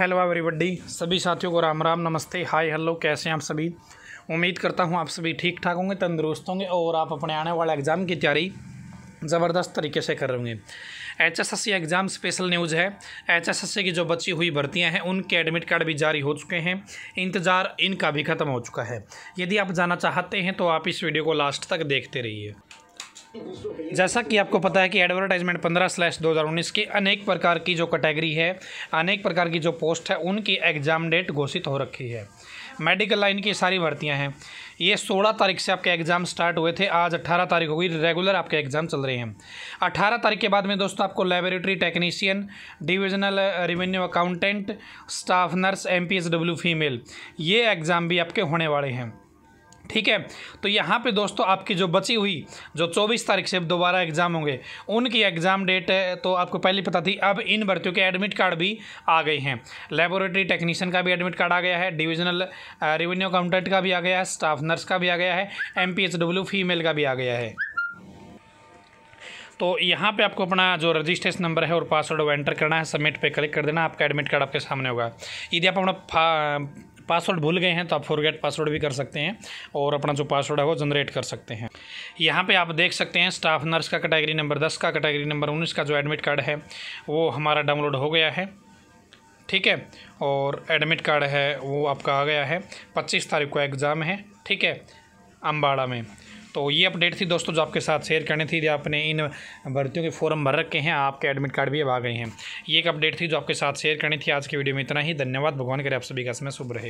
hello everybody सभी साथियों को राम राम नमस्ते हाय हेलो कैसे हैं आप सभी उम्मीद करता हूँ आप सभी ठीक ठाक होंगे तंदुरुस्त होंगे और आप अपने आने वाले एग्ज़ाम की तैयारी ज़बरदस्त तरीके से कर रहे होंगे H S S C exam special news है एच एस एस सी की जो बची हुई भर्तियां हैं उनके एडमिट कार्ड भी जारी हो चुके हैं इंतज़ार इनका भी ख़त्म हो चुका है यदि आप जाना चाहते हैं तो आप इस वीडियो को लास्ट तक देखते रहिए जैसा कि आपको पता है कि एडवर्टाइजमेंट 15 स्लैश दो की अनेक प्रकार की जो कैटेगरी है अनेक प्रकार की जो पोस्ट है उनकी एग्ज़ाम डेट घोषित हो रखी है मेडिकल लाइन की सारी भर्तियां हैं ये 16 तारीख से आपके एग्ज़ाम स्टार्ट हुए थे आज 18 तारीख होगी रेगुलर आपके एग्ज़ाम चल रहे हैं 18 तारीख के बाद में दोस्तों आपको laboratory technician divisional revenue accountant staff nurse M female ये एग्ज़ाम भी आपके होने वाले हैं ठीक है तो यहाँ पे दोस्तों आपकी जो बची हुई जो 24 तारीख से दोबारा एग्ज़ाम होंगे उनकी एग्ज़ाम डेट तो आपको पहले पता थी अब इन भर्तियों के एडमिट कार्ड भी आ गए हैं लेबोरेटरी टेक्नीशियन का भी एडमिट कार्ड आ गया है डिविजनल रेवेन्यू अकाउंटेंट का भी आ गया है स्टाफ नर्स का भी आ गया है एम फीमेल का भी आ गया है तो यहाँ पे आपको अपना जो रजिस्ट्रेशन नंबर है और पासवर्ड वो एंटर करना है सबमिट पे क्लिक कर देना आपका एडमिट कार्ड आपके सामने होगा यदि आप अपना पासवर्ड भूल गए हैं तो आप फॉरगेट पासवर्ड भी कर सकते हैं और अपना जो पासवर्ड है वो जनरेट कर सकते हैं यहाँ पे आप देख सकते हैं स्टाफ नर्स का कैटेगरी नंबर दस का कैटेगरी नंबर उन्नीस का जो एडमिट कार्ड है वो हमारा डाउनलोड हो गया है ठीक है और एडमिट कार्ड है वो आपका आ गया है पच्चीस तारीख को एग्ज़ाम है ठीक है अम्बाड़ा में तो ये अपडेट थी दोस्तों जो आपके साथ शेयर करनी थी आपने इन भर्तियों के फॉर्म भर रखे हैं आपके एडमिट कार्ड भी अब आ गए हैं ये एक अपडेट थी जो आपके साथ शेयर करनी थी आज की वीडियो में इतना ही धन्यवाद भगवान करे आप सभी का समय शुभ रहे